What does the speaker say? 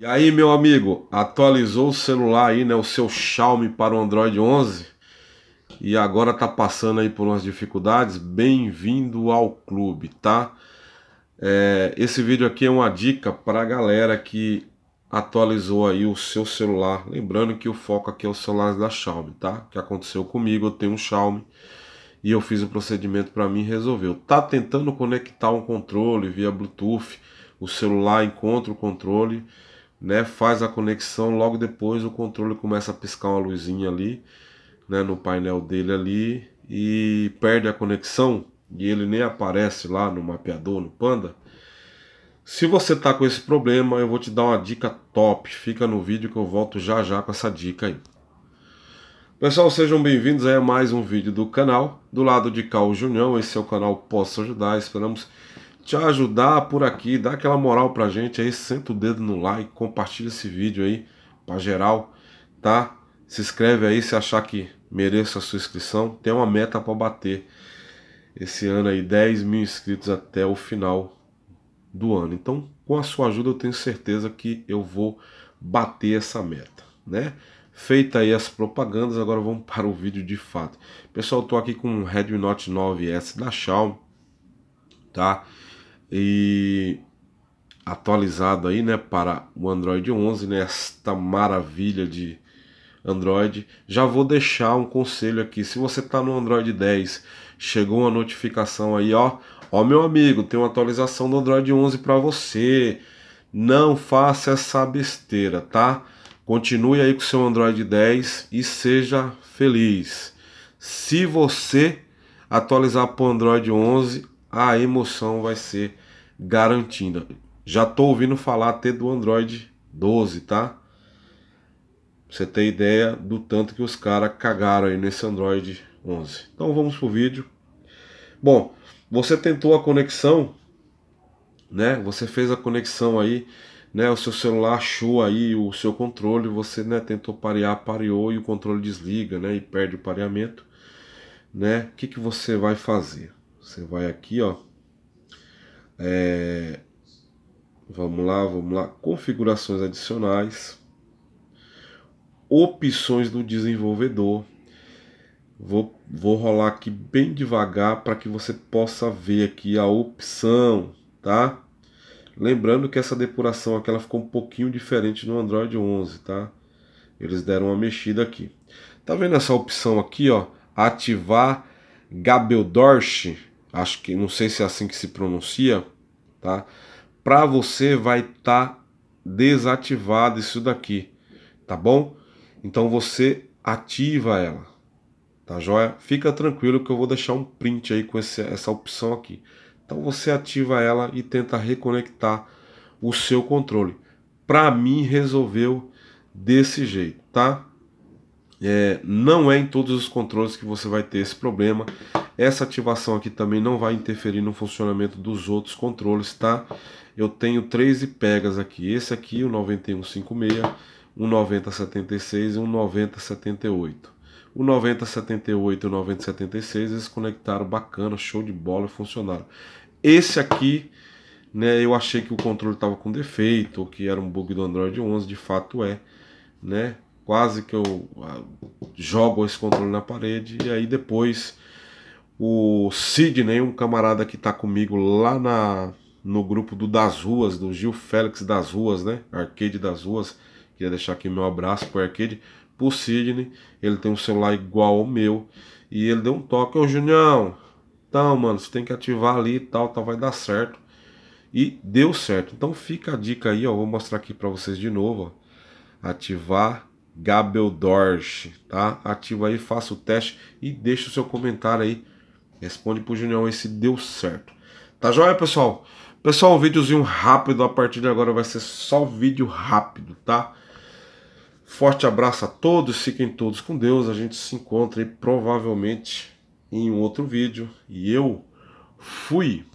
E aí, meu amigo, atualizou o celular aí, né? O seu Xiaomi para o Android 11 e agora tá passando aí por umas dificuldades. Bem-vindo ao clube, tá? É, esse vídeo aqui é uma dica para a galera que atualizou aí o seu celular. Lembrando que o foco aqui é os celulares da Xiaomi, tá? O que aconteceu comigo, eu tenho um Xiaomi e eu fiz o um procedimento para mim resolveu. Tá tentando conectar um controle via Bluetooth, o celular encontra o controle né, faz a conexão, logo depois o controle começa a piscar uma luzinha ali, né, no painel dele ali, e perde a conexão, e ele nem aparece lá no mapeador, no Panda. Se você tá com esse problema, eu vou te dar uma dica top, fica no vídeo que eu volto já já com essa dica aí. Pessoal, sejam bem-vindos a mais um vídeo do canal. Do lado de cá, o Junião, esse é o canal Posso Ajudar. Esperamos te ajudar por aqui, dá aquela moral pra gente aí, senta o dedo no like, compartilha esse vídeo aí pra geral, tá? Se inscreve aí se achar que mereça a sua inscrição. Tem uma meta para bater esse ano aí, 10 mil inscritos até o final do ano. Então, com a sua ajuda, eu tenho certeza que eu vou bater essa meta, né? Feita aí as propagandas, agora vamos para o vídeo de fato. Pessoal, eu tô aqui com um Redmi Note 9S da Xiaomi, tá? e atualizado aí, né, para o Android 11, né, esta maravilha de Android. Já vou deixar um conselho aqui, se você está no Android 10, chegou uma notificação aí, ó, ó meu amigo, tem uma atualização do Android 11 para você. Não faça essa besteira, tá? Continue aí com seu Android 10 e seja feliz. Se você atualizar para o Android 11, a emoção vai ser garantida. Já tô ouvindo falar até do Android 12, tá? Pra você ter ideia do tanto que os caras cagaram aí nesse Android 11. Então vamos pro vídeo. Bom, você tentou a conexão, né? Você fez a conexão aí, né? O seu celular achou aí o seu controle, você né, tentou parear, pareou e o controle desliga, né? E perde o pareamento, né? O que, que você vai fazer? Você vai aqui, ó. É, vamos lá, vamos lá. Configurações adicionais. Opções do desenvolvedor. Vou, vou rolar aqui bem devagar para que você possa ver aqui a opção, tá? Lembrando que essa depuração aqui ela ficou um pouquinho diferente no Android 11, tá? Eles deram uma mexida aqui. Tá vendo essa opção aqui, ó? Ativar Gabeldorsch acho que não sei se é assim que se pronuncia, tá? Para você vai estar tá desativado isso daqui, tá bom? Então você ativa ela, tá joia? Fica tranquilo que eu vou deixar um print aí com esse, essa opção aqui. Então você ativa ela e tenta reconectar o seu controle. Para mim resolveu desse jeito, tá? É, não é em todos os controles que você vai ter esse problema. Essa ativação aqui também não vai interferir no funcionamento dos outros controles, tá? Eu tenho três pegas aqui. Esse aqui, o 9156, um 9076 e um 9078. O 9078 e o 9076 eles conectaram bacana, show de bola, funcionaram. Esse aqui, né, eu achei que o controle estava com defeito, ou que era um bug do Android 11, de fato é, né? quase que eu ah, jogo esse controle na parede. E aí depois o Sidney, um camarada que está comigo lá na, no grupo do Das Ruas, do Gil Félix das Ruas, né? Arcade das Ruas. Queria deixar aqui meu abraço pro Arcade, pro Sidney. Ele tem um celular igual ao meu. E ele deu um toque, ô Junião, então, mano, você tem que ativar ali e tal, tal, vai dar certo. E deu certo. Então fica a dica aí, ó. Vou mostrar aqui para vocês de novo. Ó. Ativar Gabeldorch, tá? Ativa aí, faça o teste e deixa o seu comentário aí. Responde pro Junião aí se deu certo. Tá joia, pessoal? Pessoal, um videozinho rápido a partir de agora vai ser só vídeo rápido, tá? Forte abraço a todos, fiquem todos com Deus. A gente se encontra aí provavelmente em um outro vídeo. E eu fui!